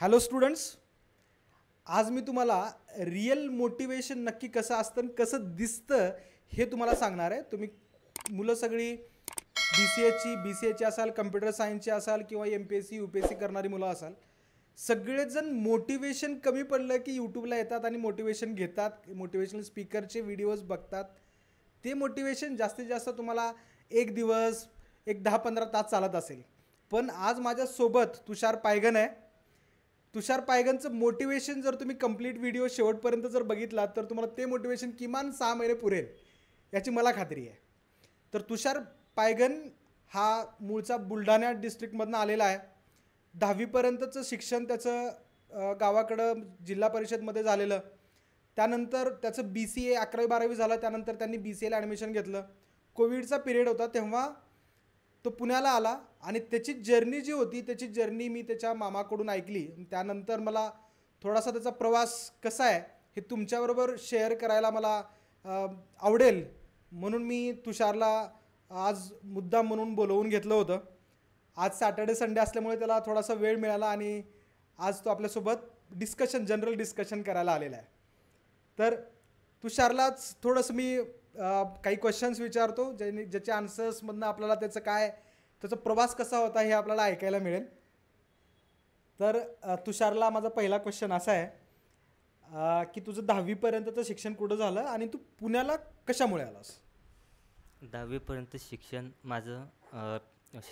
Hello students आज मी तुम्हाला real motivation नक्की कसं असतं आणि कसं दिसतं हे तुम्हाला सांगणार आहे तुम्ही मुलं सगळी बी सी एची बी सी एची असाल कम्प्युटर सायन्सची असाल किंवा M P S C U P S C करणारी मुलं असाल सगळेजण मोटिवेशन कमी पडलं की यूट्यूबला येतात आणि मोटिवेशन घेतात मोटिवेशनल स्पीकरचे व्हिडिओज बघतात ते मोटिवेशन जास्तीत जास्त तुम्हाला एक दिवस एक दहा पंधरा तास चालत असेल पण आज माझ्यासोबत तुषार पायगन आहे तुषार पायगनचं मोटिवेशन जर तुम्ही कंप्लीट व्हिडिओ शेवटपर्यंत जर बघितला तर तुम्हाला ते मोटिवेशन किमान सहा महिने पुरेल याची मला खात्री आहे तर तुषार पायगन हा मूळचा बुलढाणा डिस्ट्रिक्टमधनं आलेला आहे दहावीपर्यंतचं शिक्षण त्याचं गावाकडं जिल्हा परिषदमध्ये झालेलं त्यानंतर त्याचं बी सी ए अकरावी बारावी झालं त्यानंतर त्यांनी बी सी एला ॲडमिशन घेतलं कोविडचा पिरियड होता तेव्हा तो पुण्याला आला आणि त्याची जर्नी जी होती त्याची जर्नी मी त्याच्या मामाकडून ऐकली त्यानंतर मला थोडासा त्याचा प्रवास कसा आहे हे तुमच्याबरोबर शेअर करायला मला आवडेल म्हणून मी तुषारला आज मुद्दा म्हणून बोलवून घेतलं होतं आज सॅटर्डे संडे असल्यामुळे त्याला थोडासा वेळ मिळाला आणि आज तो आपल्यासोबत डिस्कशन जनरल डिस्कशन करायला आलेला आहे तर तुषारलाच थोडंसं मी काही क्वेश्चन्स विचारतो ज्याने ज्याचे आन्सर्समधनं आपल्याला त्याचं काय त्याचा प्रवास कसा होता हे आपल्याला ऐकायला मिळेल तर तुषारला माझा पहिला क्वेश्चन असा आहे की तुझं दहावीपर्यंतचं शिक्षण कुठं झालं आणि तू पुण्याला कशामुळे आलास दहावीपर्यंत शिक्षण माझं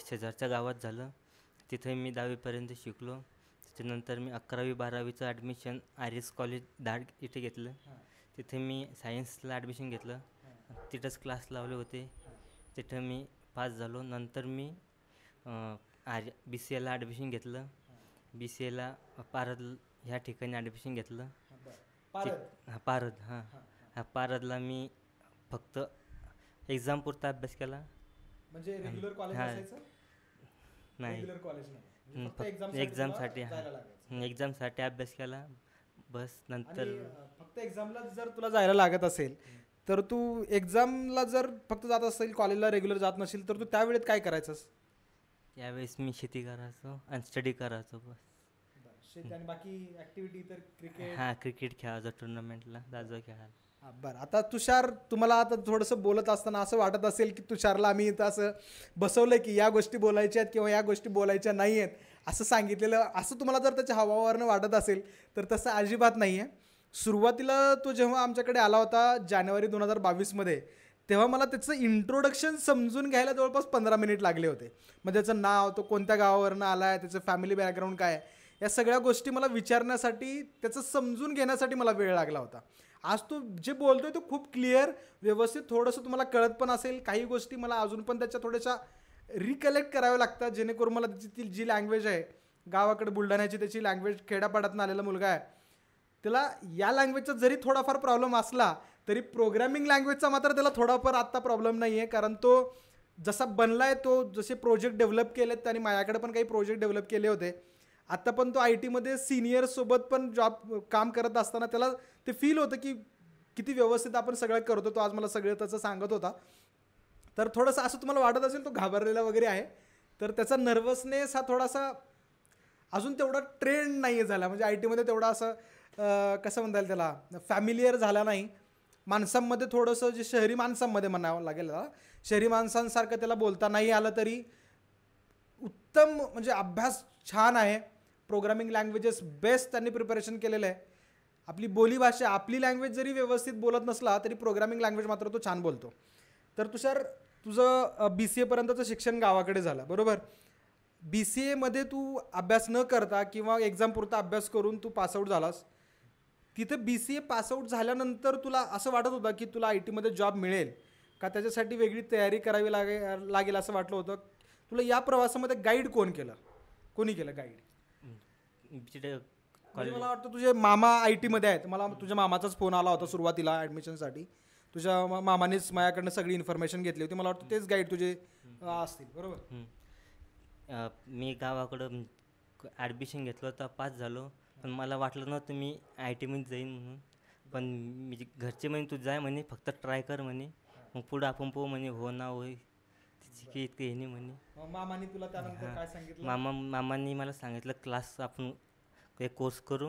शेजारच्या गावात झालं तिथे मी दहावीपर्यंत शिकलो त्याच्यानंतर मी अकरावी बारावीचं ॲडमिशन आर एस कॉलेज धाड इथे घेतलं तिथे मी सायन्सला ॲडमिशन घेतलं तिथंच क्लास लावले होते तिथं मी पास झालो नंतर मी आर बी सी एला ॲडमिशन घेतलं बी सी एला पारद ह्या ठिकाणी ॲडमिशन घेतलं हा पारद हां हा पारदला मी फक्त पुरता अभ्यास केला म्हणजे कॉलेज नाही एक्झामसाठी म्हणजे एक्झामसाठी अभ्यास केला बस नंतर फक्त एक्झामला जर तुला जायला लागत असेल तर तू एक्झामला जर फक्त जात असेल कॉलेजला रेग्युलर जात नसेल तर तू त्यावेळेत काय करायचंस यावेळेस मी शेती करायचो आणि स्टडी करायचो बस आणि बाकी ऍक्टिव्हिटी तर क्रिकेट हां क्रिकेट जर टुर्नामेंटला जायचो खेळायला बरं आता तुषार तुम्हाला आता थोडंसं बोलत असताना असं वाटत असेल की तुषारला आम्ही इथं असं बसवलं की या गोष्टी बोलायच्या आहेत किंवा या गोष्टी बोलायच्या नाही आहेत असं सांगितलेलं असं तुम्हाला जर त्याच्या हवावरनं वाटत असेल तर तसं अजिबात नाही आहे सुरुवातीला तो जेव्हा आमच्याकडे आला होता जानेवारी दोन हजार बावीसमध्ये तेव्हा मला त्याचं इंट्रोडक्शन समजून घ्यायला जवळपास पंधरा मिनिट लागले होते मग म्हणजे त्याचं नाव तो कोणत्या गावावरनं आला आहे त्याचं फॅमिली बॅकग्राऊंड काय आहे या सगळ्या गोष्टी मला विचारण्यासाठी त्याचं समजून घेण्यासाठी मला वेळ लागला होता आज तो जे बोलतोय तो खूप क्लिअर व्यवस्थित थोडंसं तुम्हाला कळत पण असेल काही गोष्टी मला अजून पण त्याच्या थोड्याशा रिकलेक्ट कराव्या लागतात जेणेकरून मला त्याची जी लँग्वेज आहे गावाकडे बुलढाण्याची त्याची लँग्वेज खेड्यापाड्यातून आलेला मुलगा आहे त्याला या लँग्वेजचा जरी थोडाफार प्रॉब्लेम असला तरी प्रोग्रॅमिंग लँग्वेजचा मात्र त्याला थोडाफार आत्ता प्रॉब्लेम नाही आहे कारण तो जसा बनला आहे तो जसे प्रोजेक्ट डेव्हलप केलेत त्याने माझ्याकडे पण काही प्रोजेक्ट डेव्हलप केले होते आत्ता पण तो आय टीमध्ये सिनियरसोबत पण जॉब काम करत असताना त्याला ते फील होतं की किती व्यवस्थित आपण सगळं करतो तो आज मला सगळं त्याचं सांगत होता तर थोडंसं असं तुम्हाला वाटत असेल तो घाबरलेला वगैरे आहे तर त्याचा नर्वसनेस हा थोडासा अजून तेवढा ट्रेंड नाही आहे झाला म्हणजे आय टीमध्ये तेवढा असं कसं म्हणता येईल त्याला फॅमिलियर झाला नाही माणसांमध्ये थोडंसं जे शहरी माणसांमध्ये म्हणावं लागेल शहरी माणसांसारखं त्याला बोलता नाही आलं तरी उत्तम म्हणजे अभ्यास छान आहे प्रोग्रामिंग लँग्वेजेस बेस्ट त्यांनी प्रिपरेशन केलेलं आहे आपली बोलीभाषा आपली लँग्वेज जरी व्यवस्थित बोलत नसला तरी प्रोग्रामिंग लँग्वेज मात्र तो छान बोलतो तर तुषार तुझं बी सी एपर्यंतचं शिक्षण गावाकडे झालं बरोबर बी सी एमध्ये तू अभ्यास न करता किंवा पुरता अभ्यास करून तू पासआउट झालास तिथं बी सी ए पासआउट झाल्यानंतर तुला असं वाटत होतं की तुला आय टीमध्ये जॉब मिळेल का त्याच्यासाठी वेगळी तयारी करावी लागे लागेल असं वाटलं होतं तुला या प्रवासामध्ये गाईड कोण केलं कोणी केलं गाईड म्हणजे मला वाटतं तुझे मामा आय टीमध्ये आहेत मला तुझ्या मामाचाच फोन आला होता सुरुवातीला ॲडमिशनसाठी तुझ्या मामानेच माझ्याकडनं सगळी इन्फॉर्मेशन घेतली होती मला वाटतं तेच गाईड तुझे असतील बरोबर मी गावाकडं ॲडमिशन घेतलं होतं पास झालो पण मला वाटलं नव्हतं मी आय टीमध्ये जाईन म्हणून पण मी घरचे म्हणे तू जाय म्हणे फक्त ट्राय कर म्हणे मग पुढं आपण पो म्हणे हो ना होय तिची की इतके हे नाही म्हणे मामाने तुला काय सांगितलं मामा मामांनी मला सांगितलं क्लास आपण एक कोर्स करू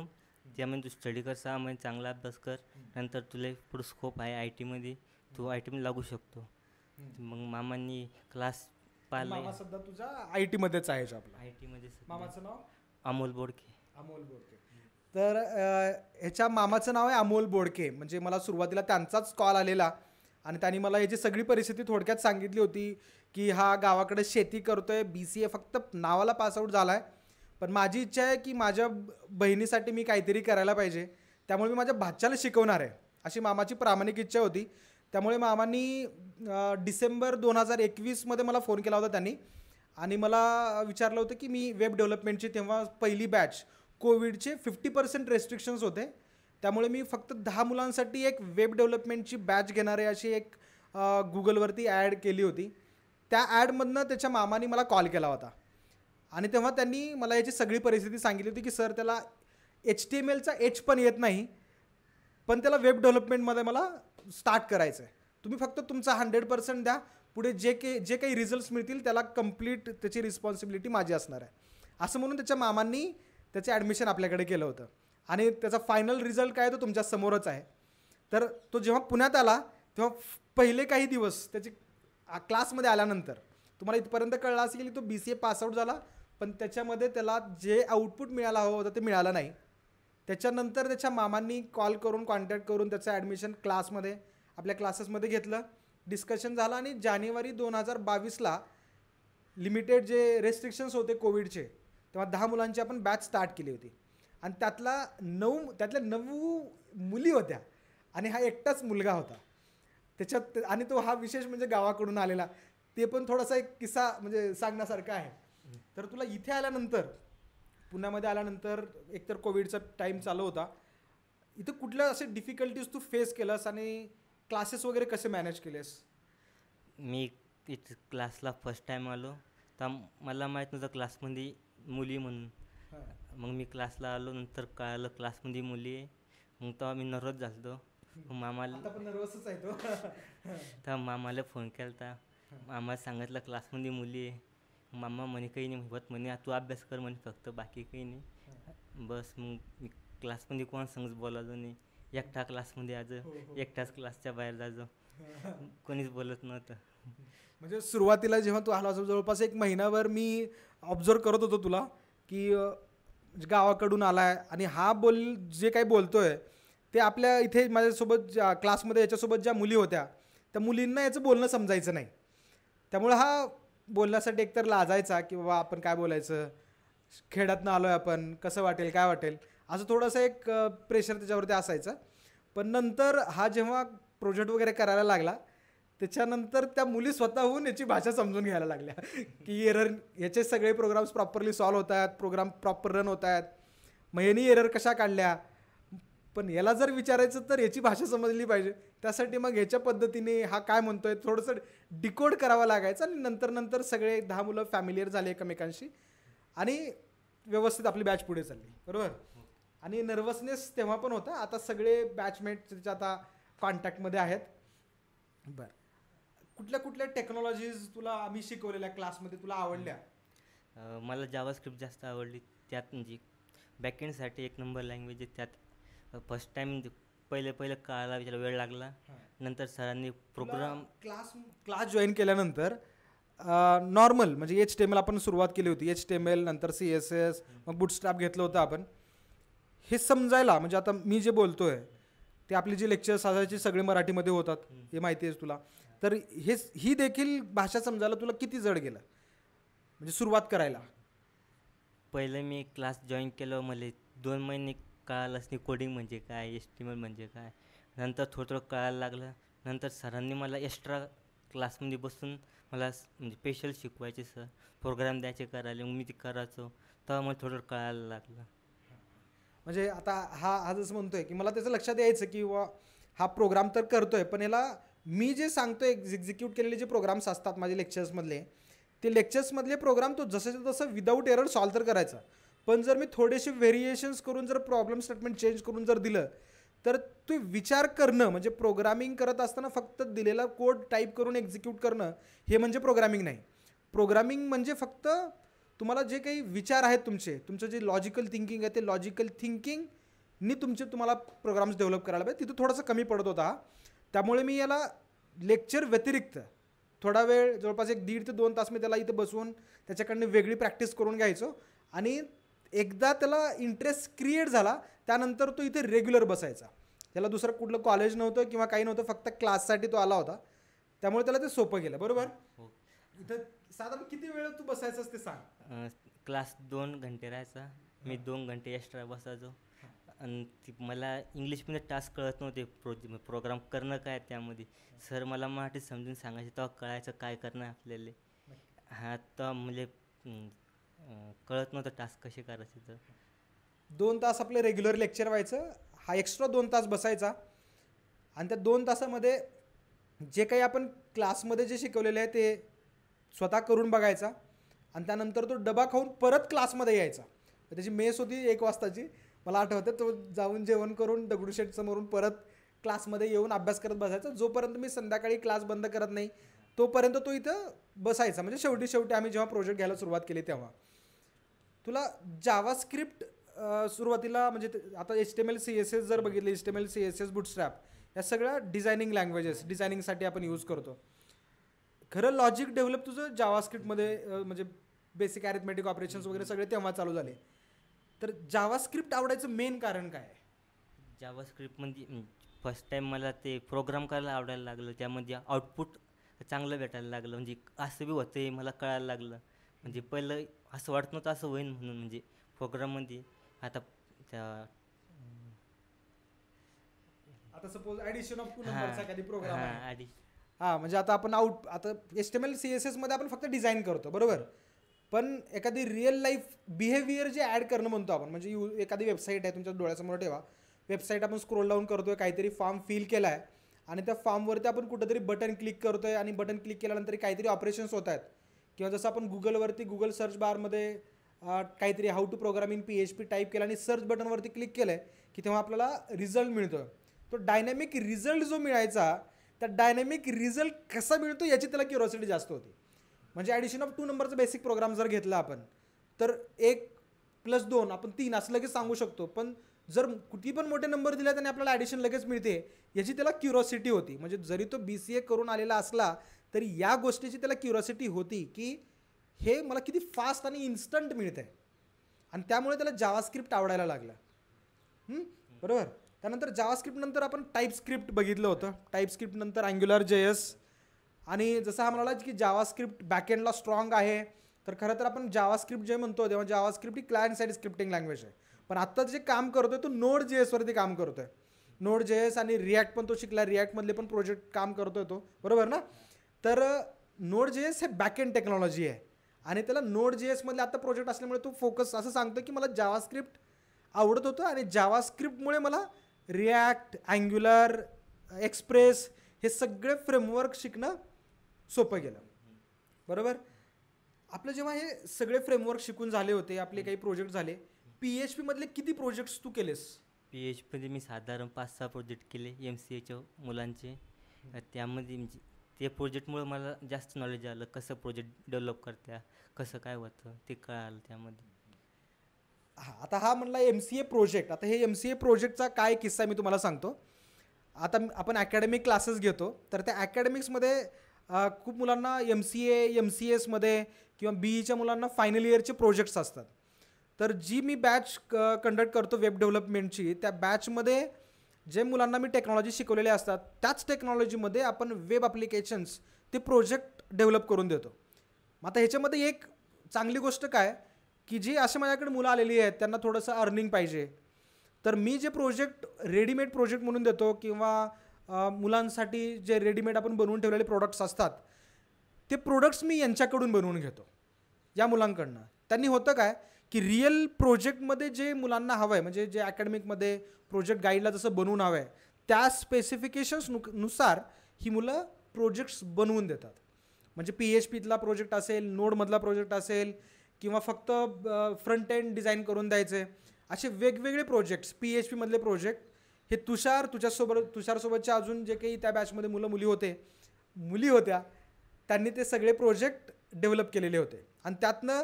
म्हणजे तू स्टडी कर सहा चांगला अभ्यास कर नंतर तुला पुढं स्कोप आहे आय टीमध्ये तू आय टीमध्ये लागू शकतो मग मामांनी क्लास पाहिला सध्या आय टीमध्येच आहे आपला आय टीमध्ये मामाचं नाव अमोल बोडके अमोल बोडके तर ह्याच्या मामाचं नाव आहे अमोल बोडके म्हणजे मला सुरुवातीला त्यांचाच कॉल आलेला आणि त्यांनी मला याची सगळी परिस्थिती थोडक्यात सांगितली होती की हा गावाकडे शेती करतो आहे बी सी ए फक्त नावाला पासआउट झाला आहे पण माझी इच्छा आहे की माझ्या बहिणीसाठी मी काहीतरी करायला पाहिजे त्यामुळे मी माझ्या भाच्याला शिकवणार आहे अशी मामाची प्रामाणिक इच्छा होती त्यामुळे मामांनी डिसेंबर दोन हजार एकवीसमध्ये मला फोन केला होता त्यांनी आणि मला विचारलं होतं की मी वेब डेव्हलपमेंटची तेव्हा पहिली बॅच कोविडचे फिफ्टी पर्सेंट रेस्ट्रिक्शन्स होते त्यामुळे मी फक्त दहा मुलांसाठी एक वेब डेव्हलपमेंटची बॅच घेणारे अशी एक गुगलवरती ॲड केली होती त्या ॲडमधनं त्याच्या मामाने मला कॉल केला होता आणि तेव्हा त्यांनी मला याची सगळी परिस्थिती सांगितली होती की सर त्याला एच टी एम एलचा एच पण येत नाही पण त्याला वेब डेव्हलपमेंटमध्ये मला स्टार्ट करायचं आहे तुम्ही फक्त तुमचा हंड्रेड पर्सेंट द्या पुढे जे के जे काही रिझल्ट्स मिळतील त्याला कम्प्लीट त्याची रिस्पॉन्सिबिलिटी माझी असणार आहे असं म्हणून त्याच्या मामांनी त्याचे ॲडमिशन आपल्याकडे केलं होतं आणि त्याचा फायनल रिझल्ट काय तो तुमच्या समोरच आहे तर तो जेव्हा पुण्यात आला तेव्हा पहिले काही दिवस त्याची क्लासमध्ये आल्यानंतर तुम्हाला इथपर्यंत कळलं असेल की तो बी सी ए पासआउट झाला पण त्याच्यामध्ये त्याला जे आउटपुट मिळाला हवं होतं ते मिळालं नाही त्याच्यानंतर त्याच्या मामांनी कॉल करून कॉन्टॅक्ट करून त्याचं ॲडमिशन क्लासमध्ये आपल्या क्लासेसमध्ये घेतलं डिस्कशन झालं आणि जानेवारी दोन हजार बावीसला लिमिटेड जे रेस्ट्रिक्शन्स होते कोविडचे तेव्हा दहा मुलांची आपण बॅच स्टार्ट केली होती आणि त्यातला नऊ त्यातल्या नऊ मुली होत्या आणि हा एकटाच मुलगा होता त्याच्यात आणि तो हा विशेष म्हणजे गावाकडून आलेला ते पण थोडासा एक किस्सा म्हणजे सांगण्यासारखा आहे तर तुला इथे आल्यानंतर पुण्यामध्ये आल्यानंतर एकतर कोविडचा टाईम चालू होता इथं कुठल्या असे डिफिकल्टीज तू फेस केलंस आणि क्लासेस वगैरे कसे मॅनेज केलेस मी क्लासला फर्स्ट टाईम आलो तर मला माहीत नव्हतं क्लासमध्ये मुली म्हणून मग मी क्लासला आलो नंतर कळालं क्लासमध्ये मुली आहे मग तेव्हा मी नर्वस झालो मामाला आता तेव्हा मामाला फोन केला होता मामाला सांगितलं क्लासमध्ये मुली आहे मामा म्हणे काही नाही होत म्हणे तू अभ्यास कर म्हणे फक्त बाकी काही नाही बस मग मी क्लासमध्ये कोण सांग बोलायचो नाही एकटा क्लासमध्ये आज हो, हो. एकटाच क्लासच्या बाहेर जायचो कोणीच बोलत नव्हतं म्हणजे सुरुवातीला जेव्हा तू आला जवळपास एक महिनाभर मी ऑब्झर्व करत होतो तुला की म्हणजे गावाकडून आला आहे आणि हा बोल जे काही बोलतो आहे ते आपल्या इथे माझ्यासोबत ज्या क्लासमध्ये याच्यासोबत ज्या मुली होत्या त्या मुलींना याचं बोलणं समजायचं नाही त्यामुळं हा बोलण्यासाठी एकतर लाजायचा की बाबा आपण काय बोलायचं खेड्यातनं आलो आहे आपण कसं वाटेल काय वाटेल असं थोडंसं एक प्रेशर त्याच्यावरती असायचं पण नंतर हा जेव्हा प्रोजेक्ट वगैरे करायला लागला त्याच्यानंतर त्या मुली स्वतःहून याची भाषा समजून घ्यायला लागल्या की एरर याचे सगळे प्रोग्राम्स प्रॉपरली सॉल्व्ह होत आहेत प्रोग्राम प्रॉपर रन होत आहेत मग यांनी एरर कशा काढल्या पण याला जर विचारायचं तर याची भाषा समजली पाहिजे त्यासाठी मग ह्याच्या पद्धतीने हा काय म्हणतोय थोडंसं डिकोड करावा लागायचं आणि नंतर नंतर सगळे दहा मुलं फॅमिलियर झाले एकमेकांशी आणि व्यवस्थित आपली बॅच पुढे चालली बरोबर आणि नर्वसनेस तेव्हा पण होता आता सगळे बॅचमेट त्याच्या आता कॉन्टॅक्टमध्ये आहेत बरं कुठल्या कुठल्या टेक्नॉलॉजीज तुला आम्ही शिकवलेल्या क्लासमध्ये तुला आवडल्या मला मला स्क्रिप्ट जास्त आवडली त्यात म्हणजे बॅकेंडसाठी एक नंबर लँग्वेज आहे त्यात फर्स्ट म्हणजे टाईम पहिले पहिले कळायला विचार वेळ लागला नंतर सरांनी प्रोग्राम क्लास क्लास जॉईन केल्यानंतर नॉर्मल म्हणजे एच टी एम एल आपण सुरुवात केली होती एच टी एम एल नंतर सी एस एस मग बुटस्टॅप घेतलं होतं आपण हे समजायला म्हणजे आता मी जे बोलतोय ते आपली जे लेक्चर्स असायची सगळे मराठीमध्ये होतात हे माहिती आहे तुला तर हेच ही देखील भाषा समजायला तुला किती जड गेलं म्हणजे सुरुवात करायला पहिले मी क्लास जॉईन केलं मला दोन महिने कळालंच कोडिंग म्हणजे काय एस्टिमेट म्हणजे काय नंतर थोडं थोडं कळायला लागलं नंतर सरांनी मला एक्स्ट्रा क्लासमध्ये बसून मला म्हणजे स्पेशल शिकवायचे सर प्रोग्राम द्यायचे करायला मग मी ते करायचो तेव्हा मला थोडं कळायला लागलं म्हणजे आता हा हा जसं म्हणतोय की मला त्याचं लक्षात यायचं की हा प्रोग्राम तर करतोय पण याला मी जे सांगतो एक्झिक्यूट केलेले जे प्रोग्राम्स असतात माझे लेक्चर्समधले ते लेक्चर्समधले प्रोग्राम तो जसं तसं विदाऊट एरर सॉल्व्ह तर करायचा पण जर मी थोडेसे व्हेरिएशन्स करून जर प्रॉब्लेम स्टेटमेंट चेंज करून जर दिलं तर ते विचार करणं म्हणजे प्रोग्रामिंग करत असताना फक्त दिलेला कोड टाईप करून एक्झिक्यूट करणं हे म्हणजे प्रोग्रामिंग नाही प्रोग्रामिंग म्हणजे फक्त तुम्हाला जे काही विचार आहेत तुमचे तुमचं जे लॉजिकल थिंकिंग आहे ते लॉजिकल थिंकिंगनी तुमचे तुम्हाला प्रोग्राम्स डेव्हलप करायला पाहिजे तिथं थोडंसं कमी पडत होता त्यामुळे मी याला लेक्चर व्यतिरिक्त थोडा वेळ जवळपास एक दीड ते दोन तास मी त्याला इथे बसवून त्याच्याकडनं वेगळी प्रॅक्टिस करून घ्यायचो आणि एकदा त्याला इंटरेस्ट क्रिएट झाला त्यानंतर तो इथे रेग्युलर बसायचा त्याला दुसरं कुठलं कॉलेज नव्हतं किंवा काही नव्हतं फक्त क्लाससाठी तो आला होता त्यामुळे त्याला ते सोपं गेलं बरोबर हो. इथं साधारण किती वेळ तू बसायचंस ते सांग क्लास दोन घंटे राहायचा मी दोन घंटे एक्स्ट्रा बसायचो आणि मला इंग्लिशमध्ये टास्क कळत नव्हते प्रो प्रोग्राम करणं काय त्यामध्ये सर मला मराठी समजून सांगायचे तेव्हा कळायचं काय करणं आपल्याला हा तेव्हा म्हणजे कळत नव्हतं टास्क कसे करायचे तर दोन तास आपलं रेग्युलर लेक्चर व्हायचं हा एक्स्ट्रा दोन तास बसायचा आणि त्या दोन तासामध्ये जे काही आपण क्लासमध्ये जे शिकवलेले आहे ते स्वतः करून बघायचा आणि त्यानंतर तो डबा खाऊन परत क्लासमध्ये यायचा त्याची मेस होती एक वाजताची मला आठवतं तो जाऊन जेवण करून दगडूशेठ समोरून परत क्लासमध्ये येऊन अभ्यास करत बसायचा जोपर्यंत मी संध्याकाळी क्लास बंद करत नाही तोपर्यंत तो इथं बसायचा म्हणजे शेवटी शेवटी आम्ही जेव्हा प्रोजेक्ट घ्यायला सुरुवात केली तेव्हा तुला जावास्क्रिप्ट सुरुवातीला म्हणजे आता H T M L C S S जर बघितलं H T M L C S S Bootstrap या सगळ्या डिझायनिंग लँग्वेजेस डिझायनिंगसाठी आपण यूज करतो खरं लॉजिक डेव्हलप तुझं स्क्रिप्टमध्ये म्हणजे बेसिक ॲरिथमेटिक ऑपरेशन्स वगैरे सगळे तेव्हा चालू झाले तर जावास्क्रिप्ट आवडायचं मेन कारण काय आहे जावास्क्रिप्ट म्हणजे फर्स्ट टाईम मला ते प्रोग्राम करायला आवडायला लागलं त्यामध्ये आउटपुट चांगलं भेटायला लागलं म्हणजे असं बी होतं मला कळायला लागलं म्हणजे पहिलं असं वाटत नव्हतं असं होईन म्हणून म्हणजे प्रोग्राममध्ये आता त्या आता सपोज ॲडिशन ऑफ प्रोग्राम हां, हा म्हणजे आता आपण आउट आता S T M L C S एसमध्ये आपण फक्त डिझाईन करतो बरोबर पण एखादी रिअल लाईफ बिहेवियर जे ॲड करणं म्हणतो आपण म्हणजे यू एखादी वेबसाईट आहे तुमच्या डोळ्यासमोर ठेवा वेबसाईट आपण स्क्रोल डाऊन करतो आहे काहीतरी फॉर्म फिल केला आहे आणि त्या फॉर्मवरती आपण कुठंतरी बटन क्लिक करतो आहे आणि बटन क्लिक केल्यानंतर काहीतरी ऑपरेशन्स होत आहेत किंवा जसं आपण गुगलवरती गुगल सर्च बारमध्ये काहीतरी how to programming P H P type केला आणि सर्च बटनवरती क्लिक केलं आहे की तेव्हा आपल्याला रिझल्ट मिळतो तो डायनॅमिक रिझल्ट जो मिळायचा त्या डायनॅमिक रिझल्ट कसा मिळतो याची त्याला क्युरॉसिटी जास्त होती म्हणजे ॲडिशन ऑफ टू नंबरचा बेसिक प्रोग्राम जर घेतला आपण तर एक प्लस दोन आपण तीन असं लगेच सांगू शकतो पण जर कुठे पण मोठे नंबर दिले त्याने आपल्याला ॲडिशन लगेच मिळते याची त्याला क्युरॉसिटी होती म्हणजे जरी तो बी सी ए करून आलेला असला तरी या गोष्टीची त्याला क्युरॉसिटी होती की हे मला किती फास्ट आणि इन्स्टंट मिळतं आहे आणि त्यामुळे त्याला जावास्क्रिप्ट आवडायला लागला बरोबर त्यानंतर जावास्क्रिप्ट नंतर आपण टाईपस्क्रिप्ट बघितलं होतं टाईपस्क्रिप्टनंतर नंतर अँग्युलर जेएस आणि जसं हा म्हणाला की जावास्क्रिप्ट बॅकएंडला स्ट्रॉंग आहे तर खरं तर आपण जावास्क्रिप्ट जे म्हणतो तेव्हा जावास्क्रिप्ट ही क्लायंट साईड स्क्रिप्टिंग लँग्वेज आहे पण आत्ता जे काम करतोय तो नोड जे एसवरती काम करतो आहे नोड जे एस आणि रिॲक्ट पण तो शिकला रिॲक्टमधले पण प्रोजेक्ट काम करतोय तो बरोबर ना तर नोड जे एस हे बॅकएंड टेक्नॉलॉजी आहे आणि त्याला नोड जे एसमधले आत्ता प्रोजेक्ट असल्यामुळे तो फोकस असं सांगतो की मला जावास्क्रिप्ट आवडत होतं आणि जावास्क्रिप्टमुळे मला रिॲक्ट अँग्युलर एक्सप्रेस हे सगळे फ्रेमवर्क शिकणं सोपं गेलं बरोबर आपलं जेव्हा हे सगळे फ्रेमवर्क शिकून झाले होते आपले काही प्रोजेक्ट झाले पी एच पीमधले किती प्रोजेक्ट्स तू केलेस पी एच पीमध्ये मी साधारण पाच सहा प्रोजेक्ट केले एम सी एच्या मुलांचे त्यामध्ये म्हणजे ते प्रोजेक्टमुळे मला जास्त नॉलेज आलं कसं प्रोजेक्ट डेव्हलप करत्या कसं काय होतं ते कळालं त्यामध्ये हा आता हा म्हणला एम सी ए प्रोजेक्ट आता हे एम सी ए प्रोजेक्टचा काय किस्सा मी तुम्हाला सांगतो आता आपण अकॅडमिक क्लासेस घेतो तर त्या अकॅडमिक्समध्ये खूप मुलांना M C A M C एसमध्ये किंवा बी ईच्या e मुलांना फायनल इयरचे प्रोजेक्ट्स असतात तर जी मी बॅच क कंडक्ट करतो वेब डेव्हलपमेंटची त्या बॅचमध्ये जे मुलांना मी टेक्नॉलॉजी शिकवलेले असतात त्याच टेक्नॉलॉजीमध्ये आपण वेब ॲप्लिकेशन्स ते प्रोजेक्ट डेव्हलप करून देतो मग आता ह्याच्यामध्ये एक चांगली गोष्ट काय की जी असे माझ्याकडे मुलं आलेली आहेत त्यांना थोडंसं अर्निंग पाहिजे तर मी जे प्रोजेक्ट रेडीमेड प्रोजेक्ट म्हणून देतो किंवा मुलांसाठी जे रेडीमेड आपण बनवून ठेवलेले प्रोडक्ट्स असतात ते प्रोडक्ट्स मी यांच्याकडून बनवून घेतो या मुलांकडनं त्यांनी होतं काय की रिअल प्रोजेक्टमध्ये जे मुलांना हवं आहे म्हणजे जे अकॅडमिकमध्ये प्रोजेक्ट गाईडला जसं बनवून हवं आहे त्या स्पेसिफिकेशन्स नु नुसार ही मुलं प्रोजेक्ट्स बनवून देतात म्हणजे पी एच पीतला प्रोजेक्ट असेल नोडमधला प्रोजेक्ट असेल किंवा फक्त फ्रंट एंड डिझाईन करून द्यायचे असे वेगवेगळे प्रोजेक्ट्स पी एच पीमधले प्रोजेक्ट हे तुषार तुझ्यासोबत तुषारसोबतच्या अजून जे काही त्या बॅचमध्ये मुलं मुली होते मुली होत्या त्यांनी ते सगळे प्रोजेक्ट डेव्हलप केलेले होते आणि त्यातनं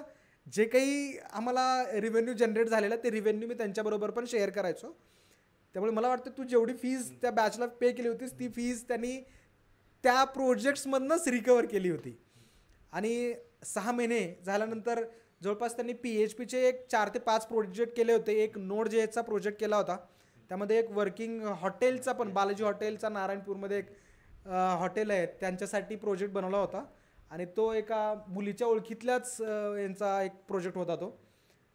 जे काही आम्हाला रिव्हेन्यू जनरेट झालेलं ते रिव्हेन्यू मी त्यांच्याबरोबर पण शेअर करायचो त्यामुळे मला वाटतं तू जेवढी फीज त्या बॅचला पे केली होतीस ती फीज त्यांनी त्या प्रोजेक्ट्समधनंच रिकवर केली होती आणि सहा महिने झाल्यानंतर जवळपास त्यांनी पी एच पीचे एक चार ते पाच प्रोजेक्ट केले होते एक नोड जे एचचा प्रोजेक्ट केला होता त्यामध्ये एक वर्किंग हॉटेलचा पण बालाजी हॉटेलचा नारायणपूरमध्ये एक हॉटेल आहे त्यांच्यासाठी प्रोजेक्ट बनवला होता आणि तो एका मुलीच्या ओळखीतल्याच यांचा एक प्रोजेक्ट होता तो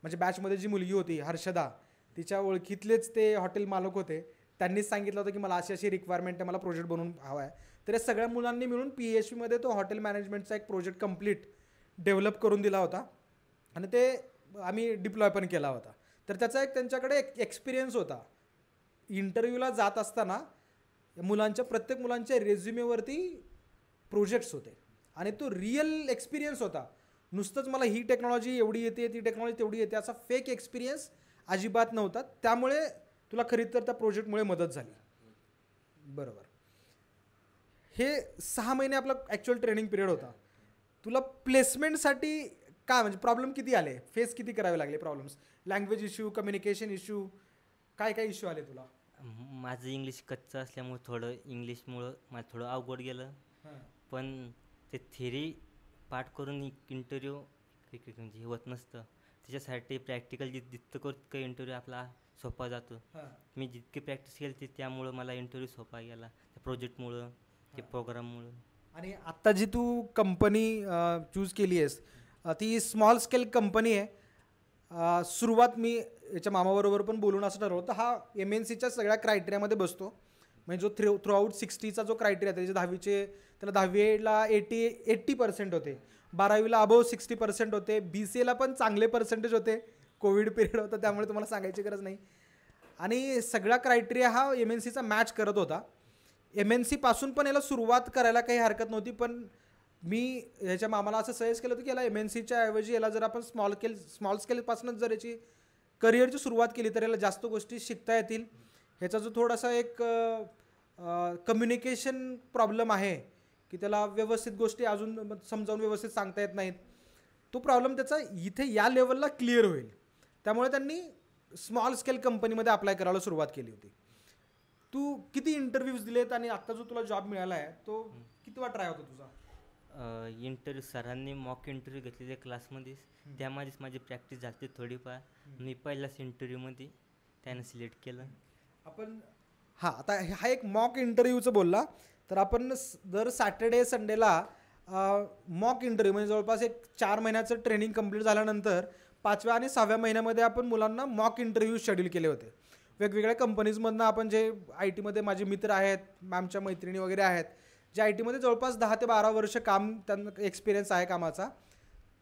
म्हणजे बॅचमध्ये जी मुलगी होती हर्षदा तिच्या ओळखीतलेच ते हॉटेल मालक होते त्यांनीच सांगितलं होतं की मला अशी अशी रिक्वायरमेंट आहे मला प्रोजेक्ट बनवून हवा आहे तर या सगळ्या मुलांनी मिळून पी एच पीमध्ये तो हॉटेल मॅनेजमेंटचा एक प्रोजेक्ट कंप्लीट डेव्हलप करून दिला होता आणि ते आम्ही डिप्लॉय पण केला होता तर त्याचा एक त्यांच्याकडे एक एक्सपिरियन्स होता इंटरव्ह्यूला जात असताना मुलांच्या प्रत्येक मुलांच्या रेझ्युमेवरती प्रोजेक्ट्स होते आणि तो रिअल एक्सपिरियन्स होता नुसतंच मला ही टेक्नॉलॉजी एवढी येते ती टेक्नॉलॉजी तेवढी येते असा फेक एक्सपिरियन्स अजिबात नव्हता त्यामुळे तुला खरी तर त्या प्रोजेक्टमुळे मदत झाली बरोबर हे सहा महिने आपला ॲक्च्युअल ट्रेनिंग पिरियड होता तुला प्लेसमेंटसाठी काय म्हणजे प्रॉब्लेम किती आले फेस किती करावे लागले problems language issue communication issue काय काय इश्यू आले तुला माझं इंग्लिश कच्चं असल्यामुळे थोडं इंग्लिशमुळं माझं थोडं अवघड गेलं पण ते थेरी पाठ करून इंटरव्ह्यू म्हणजे होत नसतं त्याच्यासाठी प्रॅक्टिकल जित जितकं करत का इंटरव्ह्यू आपला सोपा जातो मी जितकी प्रॅक्टिस केली ती त्यामुळं मला इंटरव्ह्यू सोपा गेला त्या प्रोजेक्टमुळं ते प्रोग्राममुळं आणि आत्ता जी तू कंपनी चूज केली आहेस ती स्मॉल स्केल कंपनी आहे सुरुवात मी याच्या मामाबरोबर पण बोलून असं ठरवलं हा एम एन सीच्या सगळ्या क्रायटेरियामध्ये बसतो म्हणजे जो थ्रू आऊट सिक्स्टीचा जो क्रायटेरिया त्याचे दहावीचे त्याला दहावीला एटी एट्टी पर्सेंट होते बारावीला अबव सिक्स्टी पर्सेंट होते बी सी एला पण चांगले पर्सेंटेज होते कोविड पिरियड होता त्यामुळे तुम्हाला सांगायची गरज नाही आणि सगळा क्रायटेरिया हा एम एन सीचा मॅच करत होता एम एन सीपासून पण याला सुरुवात करायला काही हरकत नव्हती पण मी ह्याच्या मामाला असं सजेस्ट केलं होतं की याला एम एन सीच्या ऐवजी याला जर आपण स्मॉल स्केल स्मॉल स्केलपासूनच जर याची करिअरची सुरुवात केली तर याला जास्त गोष्टी शिकता येतील ह्याचा जो थोडासा एक कम्युनिकेशन प्रॉब्लेम आहे की त्याला व्यवस्थित गोष्टी अजून समजावून व्यवस्थित सांगता येत नाहीत तो प्रॉब्लेम त्याचा इथे या लेवलला क्लिअर होईल त्यामुळे त्यांनी स्मॉल स्केल कंपनीमध्ये अप्लाय करायला सुरुवात केली होती तू किती इंटरव्ह्यूज दिलेत आणि आत्ता जो तुला जॉब मिळाला आहे तो कितवा ट्राय होता तुझा इंटरव्ह्यू सरांनी मॉक इंटरव्ह्यू घेतलेले क्लासमध्ये त्यामध्येच माझी प्रॅक्टिस झाली थोडीफार मी पहिल्याच इंटरव्ह्यूमध्ये त्यानं सिलेक्ट केलं आपण हा आता हा एक मॉक इंटरव्ह्यूचं बोलला तर आपण दर सॅटर्डे संडेला मॉक इंटरव्ह्यू म्हणजे जवळपास एक चार महिन्याचं ट्रेनिंग कंप्लीट झाल्यानंतर पाचव्या आणि सहाव्या महिन्यामध्ये आपण मुलांना मॉक इंटरव्ह्यू शेड्यूल केले होते वेगवेगळ्या कंपनीजमधनं आपण जे आय टीमध्ये माझे मित्र आहेत मॅमच्या मैत्रिणी वगैरे आहेत जे आय टीमध्ये जवळपास दहा ते बारा वर्ष काम त्यांना एक्सपिरियन्स आहे कामाचा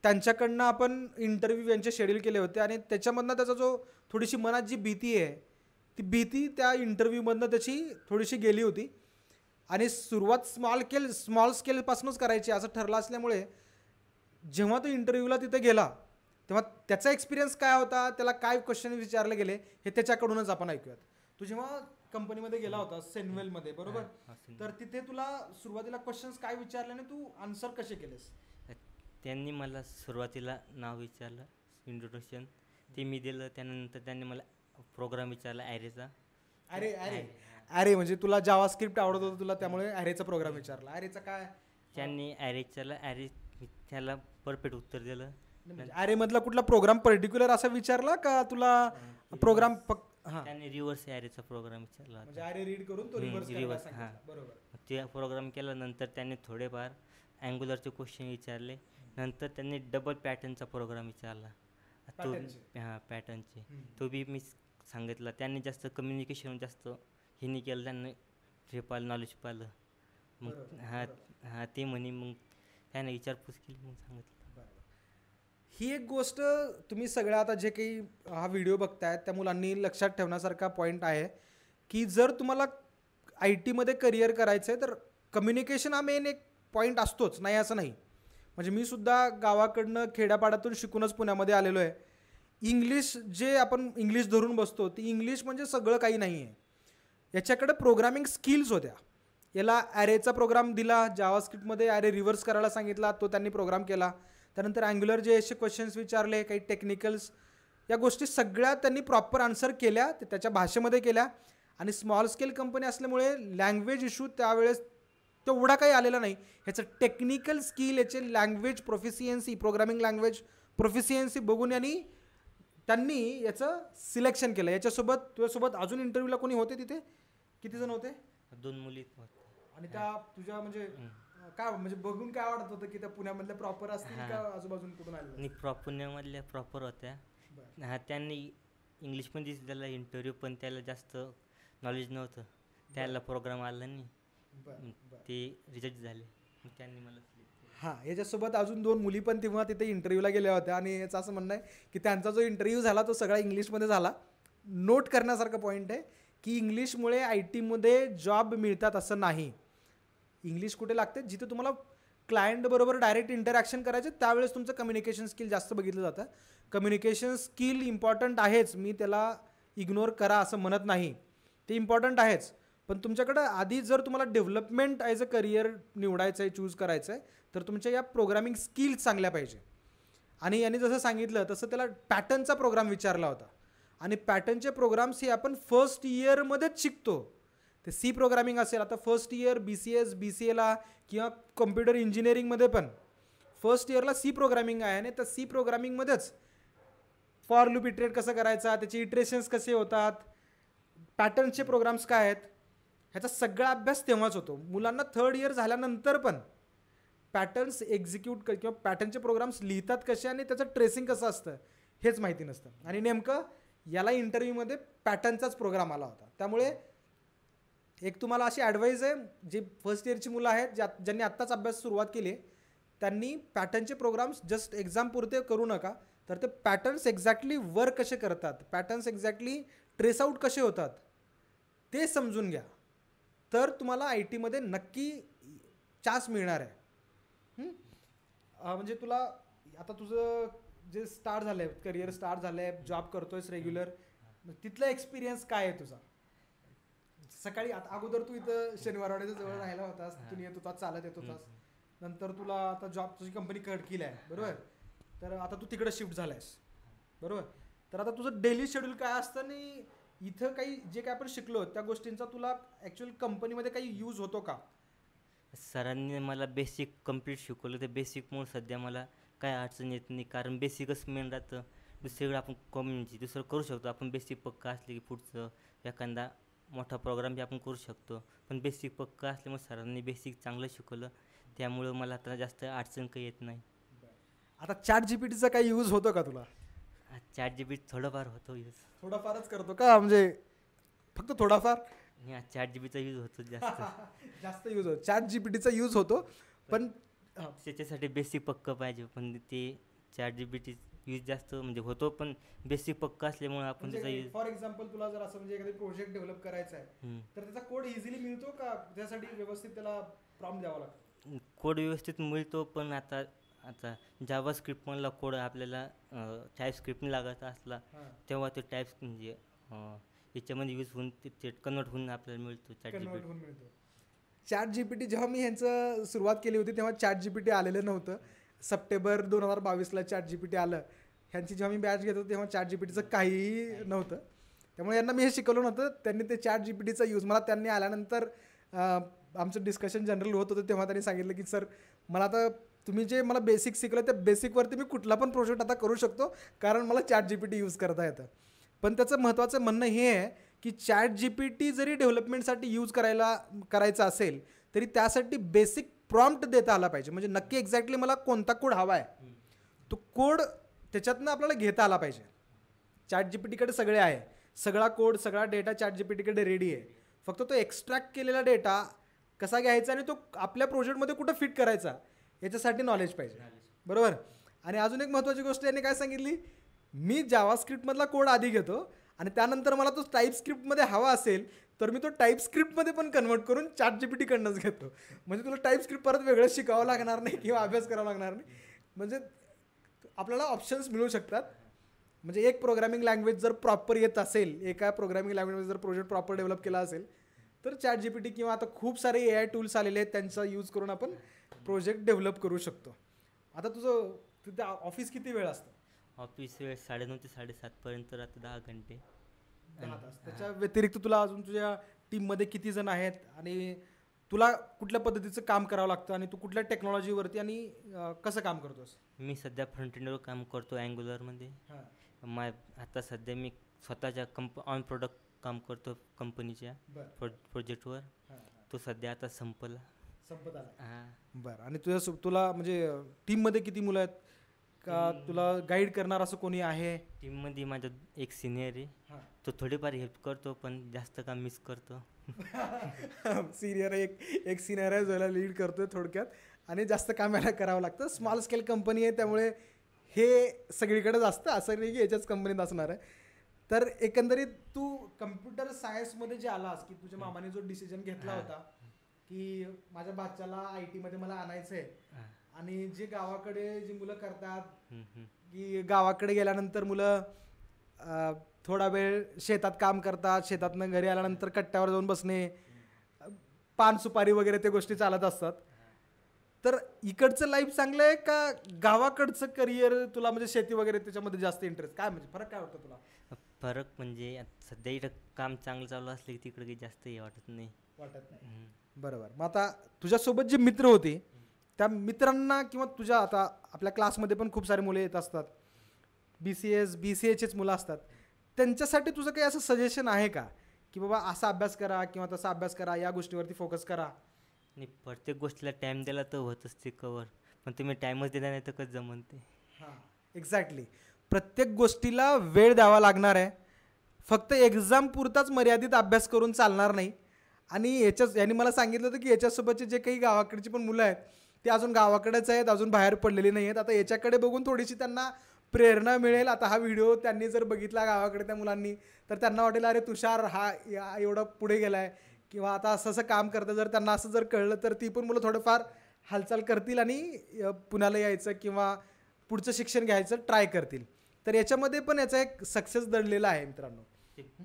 त्यांच्याकडनं आपण इंटरव्ह्यू यांचे शेड्यूल केले होते आणि त्याच्यामधनं त्याचा जो थोडीशी मनात जी भीती आहे ती भीती त्या इंटरव्ह्यूमधनं त्याची थोडीशी गेली होती आणि सुरुवात स्मॉल स्केल स्मॉल स्केलपासूनच करायची असं ठरलं असल्यामुळे जेव्हा तो इंटरव्ह्यूला तिथे गेला तेव्हा त्याचा एक्सपिरियन्स काय होता त्याला काय क्वेश्चन विचारले गेले हे त्याच्याकडूनच आपण ऐकूयात तो जेव्हा कंपनीमध्ये गेला होता सेनवेलमध्ये बरोबर तर तिथे तुला सुरुवातीला क्वेश्चन्स काय विचारले आणि तू आन्सर कसे केलेस त्यांनी मला सुरुवातीला नाव विचारलं इंट्रोडक्शन ते मी दिलं त्यानंतर त्यांनी मला प्रोग्राम विचारला ॲरेचा अरे अरे अरे म्हणजे तुला जावा स्क्रिप्ट आवडत होतं तुला त्यामुळे ॲरेचा प्रोग्राम विचारला ॲरेचा काय त्यांनी ॲरे विचारला ॲरे त्याला परफेक्ट उत्तर दिलं अरे म्हणजे मधला कुठला प्रोग्राम पर्टिक्युलर असा विचारला का तुला प्रोग्राम त्यांनी रिव्हर्स ॲरेचा प्रोग्राम विचारला ॲरे म्हणजे रीड e करून तो रिव्हर्स हां बरोबर ते प्रोग्राम केल्यानंतर त्याने थोडेफार अँगुलरचे क्वेश्चन विचारले नंतर त्यांनी डबल पॅटर्नचा प्रोग्राम विचारला तो हां पॅटर्नचे तो बी मी सांगितला त्यांनी जास्त कम्युनिकेशन जास्त हे नाही केलं त्यांनी हे पाहिलं नॉलेज पाहिलं मग हां हां ते म्हणे मग त्याने विचारपूस केली मग सांगितलं ही एक गोष्ट तुम्ही सगळ्या आता जे काही हा व्हिडिओ बघतायत त्या मुलांनी लक्षात ठेवण्यासारखा पॉईंट आहे की जर तुम्हाला आय टीमध्ये करिअर करायचं आहे तर कम्युनिकेशन हा मेन एक पॉईंट असतोच नाही असं नाही म्हणजे मी सुद्धा गावाकडनं खेड्यापाड्यातून शिकूनच पुण्यामध्ये आलेलो आहे इंग्लिश जे आपण इंग्लिश धरून बसतो ती इंग्लिश म्हणजे सगळं काही नाही आहे याच्याकडे प्रोग्रामिंग स्किल्स होत्या याला ॲरेचा प्रोग्राम दिला जावास्क्रिप्टमध्ये ॲरे रिव्हर्स करायला सांगितला तो त्यांनी प्रोग्राम केला त्यानंतर अँग्युलर जे असे क्वेश्चन्स विचारले काही टेक्निकल्स या गोष्टी सगळ्या त्यांनी प्रॉपर आन्सर केल्या ते त्याच्या भाषेमध्ये केल्या आणि स्मॉल स्केल कंपनी असल्यामुळे लँग्वेज इशू त्यावेळेस तेवढा काही आलेला नाही ह्याचं टेक्निकल स्किल याचे language proficiency programming language proficiency बघून यांनी त्यांनी याचं सिलेक्शन केलं याच्यासोबत तुझ्यासोबत अजून इंटरव्ह्यूला कोणी होते तिथे किती जण होते दोन मुली आणि त्या तुझ्या म्हणजे काय म्हणजे बघून काय वाटत होतं की त्या पुण्यामधल्या प्रॉपर असतील का आजूबाजून कुठून प्रॉप पुण्यामधल्या प्रॉपर होत्या हा त्यांनी इंग्लिशमध्ये त्याला इंटरव्ह्यू पण त्याला जास्त नॉलेज नव्हतं त्याला प्रोग्राम आला नाही ते रिजेक्ट झाले त्यांनी मला हा याच्यासोबत अजून दोन मुली पण तेव्हा तिथे इंटरव्ह्यूला गेल्या होत्या आणि याचं असं म्हणणं आहे की त्यांचा जो इंटरव्ह्यू झाला तो सगळा इंग्लिशमध्ये झाला नोट करण्यासारखा पॉईंट आहे की इंग्लिशमुळे आय टीमध्ये जॉब मिळतात असं नाही इंग्लिश कुठे लागते जिथे तुम्हाला क्लायंटबरोबर डायरेक्ट इंटरॅक्शन करायचे त्यावेळेस तुमचं कम्युनिकेशन स्किल जास्त बघितलं जातं कम्युनिकेशन स्किल इम्पॉर्टंट आहेच मी त्याला इग्नोर करा असं म्हणत नाही ते इम्पॉर्टंट आहेच पण तुमच्याकडं आधी जर तुम्हाला डेव्हलपमेंट ॲज अ करिअर निवडायचं आहे चूज करायचं आहे तर तुमच्या या प्रोग्रामिंग स्किल्स चांगल्या पाहिजे आणि यांनी जसं सांगितलं तसं त्याला पॅटर्नचा प्रोग्राम विचारला होता आणि पॅटर्नचे प्रोग्राम्स हे आपण फर्स्ट इयरमध्येच शिकतो ते सी प्रोग्रामिंग असेल आता first year B C S B C एला किंवा कम्प्युटर इंजिनिअरिंगमध्ये पण फर्स्ट इयरला सी प्रोग्रामिंग आहे आणि त्या सी प्रोग्रामिंगमध्येच फॉर लूप इटरेट कसं करायचा त्याचे इटरेशन्स कसे होतात पॅटर्नचे प्रोग्राम्स काय आहेत ह्याचा सगळा अभ्यास तेव्हाच होतो मुलांना थर्ड इयर झाल्यानंतर पण पॅटर्न्स एक्झिक्यूट क किंवा पॅटर्नचे प्रोग्राम्स लिहितात कसे आणि त्याचं ट्रेसिंग कसं असतं हेच माहिती नसतं आणि नेमकं याला इंटरव्ह्यूमध्ये पॅटर्नचाच प्रोग्राम आला होता त्यामुळे एक तुम्हाला अशी ॲडवाईज आहे जी फर्स्ट इयरची मुलं आहेत ज्या ज्यांनी आत्ताच अभ्यास सुरुवात केली आहे त्यांनी पॅटर्नचे प्रोग्राम्स जस्ट एक्झाम पुरते करू नका तर ते पॅटर्न्स एक्झॅक्टली वर्क कसे करतात पॅटर्न्स एक्झॅक्टली ट्रेसआउट कसे होतात ते समजून घ्या तर तुम्हाला आय टीमध्ये नक्की चान्स मिळणार आहे म्हणजे तुला आता तुझं जे स्टार्ट झालं आहे करिअर स्टार्ट झालं आहे जॉब करतो आहेस रेग्युलर तिथला एक्सपिरियन्स काय आहे तुझा सकाळी आता अगोदर तू इथं शनिवारवाड्याच्या जवळ राहिला होतास तू येत होतास चालत येत होतास नंतर तुला आता जॉब तुझी कंपनी खडकील आहे बरोबर तर आता तू तिकडे शिफ्ट झालायस बरोबर तर आता तुझं डेली शेड्यूल काय असतं आणि इथं काही जे काय आपण शिकलो त्या गोष्टींचा तुला ॲक्च्युअल कंपनीमध्ये काही यूज होतो का सरांनी मला बेसिक कम्प्लीट शिकवलं ते बेसिकमुळे सध्या मला काय अडचण येत नाही कारण बेसिकच मेन राहतं दुसरीकडे आपण कमी म्हणजे दुसरं करू शकतो आपण बेसिक पक्का असले की पुढचं एखादा मोठा प्रोग्राम बी आपण करू शकतो पण बेसिक पक्का असल्यामुळे सरांनी बेसिक चांगलं शिकवलं त्यामुळं मला आता जास्त अडचण काही येत नाही आता चॅट जी पी टीचा काही यूज होतो का तुला चॅट जी पी थोडंफार होतो यूज थोडाफारच करतो का म्हणजे फक्त थोडाफार नाही चॅट जी पीचा यूज होतो जास्त जास्त यूज होतो चॅट जी पी टीचा यूज होतो पण त्याच्यासाठी बेसिक पक्क पाहिजे पण ते चॅट जी टी यूज जास्त म्हणजे होतो पण बेसिक पक्का असल्यामुळे आपण म्हणजे त्याचा यूज फॉर एक्झाम्पल तुला जर असं म्हणजे एखादी प्रोजेक्ट डेव्हलप करायचा आहे तर त्याचा कोड इझिली मिळतो का त्यासाठी व्यवस्थित त्याला प्रॉब्लेम द्यावा लागतो कोड व्यवस्थित मिळतो पण आता आता जावा स्क्रिप्टमधला कोड आपल्याला टाईप स्क्रिप्ट लागायचा असला तेव्हा ते टाईप म्हणजे याच्यामध्ये यूज होऊन ते कन्वर्ट होऊन आपल्याला मिळतो चॅट मिळतो चॅट जीपीटी जेव्हा मी ह्यांचं सुरुवात केली होती तेव्हा चॅट जीपीटी आलेलं नव्हतं सप्टेंबर दोन हजार बावीसला चॅट जी पी टी आलं ह्यांची जेव्हा मी बॅच घेत होतो तेव्हा चॅट जी पी टीचं काहीही नव्हतं त्यामुळे यांना मी हे शिकवलं नव्हतं त्यांनी ते चॅट जी पी टीचा यूज मला त्यांनी आल्यानंतर आमचं डिस्कशन जनरल होत होतं तेव्हा त्यांनी सांगितलं की सर मला आता तुम्ही जे मला बेसिक शिकलं त्या बेसिकवरती मी कुठला पण प्रोजेक्ट आता करू शकतो कारण मला Chat G P T use करता येतं पण त्याचं महत्त्वाचं म्हणणं हे आहे की चॅट जी पी टी जरी डेव्हलपमेंटसाठी यूज करायला करायचं असेल तरी त्यासाठी बेसिक प्रॉम्प्ट देता आला पाहिजे म्हणजे नक्की एक्झॅक्टली मला कोणता कोड हवा आहे तो कोड त्याच्यातनं आपल्याला घेता आला पाहिजे चॅट जी पी टीकडे सगळे आहे सगळा कोड सगळा डेटा चॅट जी पी टीकडे रेडी आहे फक्त तो एक्स्ट्रॅक्ट केलेला डेटा कसा घ्यायचा आणि तो आपल्या प्रोजेक्टमध्ये कुठं फिट करायचा याच्यासाठी नॉलेज पाहिजे बरोबर आणि अजून एक महत्त्वाची गोष्ट याने काय सांगितली मी स्क्रिप्टमधला कोड आधी घेतो आणि त्यानंतर मला तो टाईप स्क्रिप्टमध्ये हवा असेल तर मी तो टाईपस्क्रिप्टमध्ये पण कन्वर्ट करून चॅट जीपीटीकडनंच घेतो म्हणजे तुला टाईपस्क्रिप्ट परत वेगळं शिकावं लागणार नाही किंवा अभ्यास करावा लागणार नाही म्हणजे आपल्याला ऑप्शन्स मिळू शकतात म्हणजे एक प्रोग्रामिंग लँग्वेज जर प्रॉपर येत असेल एका प्रोग्रामिंग लँग्वेजमध्ये जर प्रोजेक्ट प्रॉपर डेव्हलप केला असेल तर चॅट जी पी टी किंवा आता खूप सारे ए आय टूल्स आलेले आहेत त्यांचा यूज करून आपण प्रोजेक्ट डेव्हलप करू शकतो आता तुझं तुझं ऑफिस किती वेळ असतं ऑफिस वेळ साडेनऊ ते साडेसातपर्यंत आता दहा घंटे त्याच्या व्यतिरिक्त तुला अजून तुझ्या टीममध्ये किती जण आहेत आणि तुला कुठल्या पद्धतीचं काम करावं लागतं आणि तू कुठल्या टेक्नॉलॉजीवरती आणि कसं काम करतोस मी सध्या फ्रंट एंडवर काम करतो अँग्युलरमध्ये माय आता सध्या मी स्वतःच्या कंप ऑन प्रोडक्ट काम करतो कंपनीच्या प्रोजेक्टवर तो सध्या आता संपला संपत आला हां बरं आणि तुझ्या तुला म्हणजे टीममध्ये किती मुलं आहेत का तुला गाईड करणार असं कोणी आहे टीममध्ये माझा एक सिनियर आहे तो थोडेफार हेल्प करतो पण जास्त काम मिस करतो सिनियर एक एक सिनियर आहे ज्याला लीड करतो थोडक्यात आणि जास्त याला करावं लागतं स्मॉल स्केल कंपनी आहे त्यामुळे हे सगळीकडेच असतं असं नाही की याच्याच कंपनीत असणार आहे तर एकंदरीत तू कम्प्युटर सायन्समध्ये जे आलास की तुझ्या मामाने जो डिसिजन घेतला होता की माझ्या भाच्याला आय टीमध्ये मला आणायचं आहे आणि जे गावाकडे जी मुलं करतात की गावाकडे गेल्यानंतर मुलं थोडा वेळ शेतात काम करतात शेतातनं घरी आल्यानंतर कट्ट्यावर जाऊन बसणे पान सुपारी वगैरे ते गोष्टी चालत असतात तर इकडचं लाईफ चांगलं आहे का गावाकडचं करिअर तुला म्हणजे शेती वगैरे त्याच्यामध्ये जास्त इंटरेस्ट काय म्हणजे फरक काय वाटतं तुला फरक म्हणजे सध्या इथं काम चांगलं चालू असले की तिकडे काही जास्त हे वाटत नाही वाटत नाही बरोबर मग आता तुझ्यासोबत जे मित्र होते त्या मित्रांना किंवा तुझ्या आता आपल्या क्लासमध्ये पण खूप सारे मुले येत असतात B C S B C एचेच मुलं असतात त्यांच्यासाठी तुझं काही असं सजेशन आहे का की बाबा असा अभ्यास करा किंवा तसा अभ्यास करा या गोष्टीवरती फोकस करा नाही प्रत्येक गोष्टीला टाईम दिला तर होतच असते कवर पण तुम्ही टाईमच दिला नाही तर कसं जमन ते हां एक्झॅक्टली प्रत्येक गोष्टीला वेळ द्यावा लागणार आहे फक्त एक्झाम पुरताच मर्यादित अभ्यास करून चालणार नाही आणि याच्याच यांनी मला सांगितलं होतं की याच्यासोबतचे जे काही गावाकडची पण मुलं आहेत ते अजून गावाकडेच आहेत अजून बाहेर पडलेले नाही आहेत आता याच्याकडे बघून थोडीशी त्यांना प्रेरणा मिळेल आता हा व्हिडिओ त्यांनी जर बघितला गावाकडे त्या मुलांनी तर त्यांना वाटेल अरे तुषार हा एवढं पुढे गेला आहे किंवा आता असं असं काम करतं जर त्यांना असं जर कळलं तर ती पण मुलं थोडंफार हालचाल करतील आणि पुण्याला यायचं किंवा पुढचं शिक्षण घ्यायचं ट्राय करतील तर याच्यामध्ये पण याचा एक सक्सेस दडलेला आहे मित्रांनो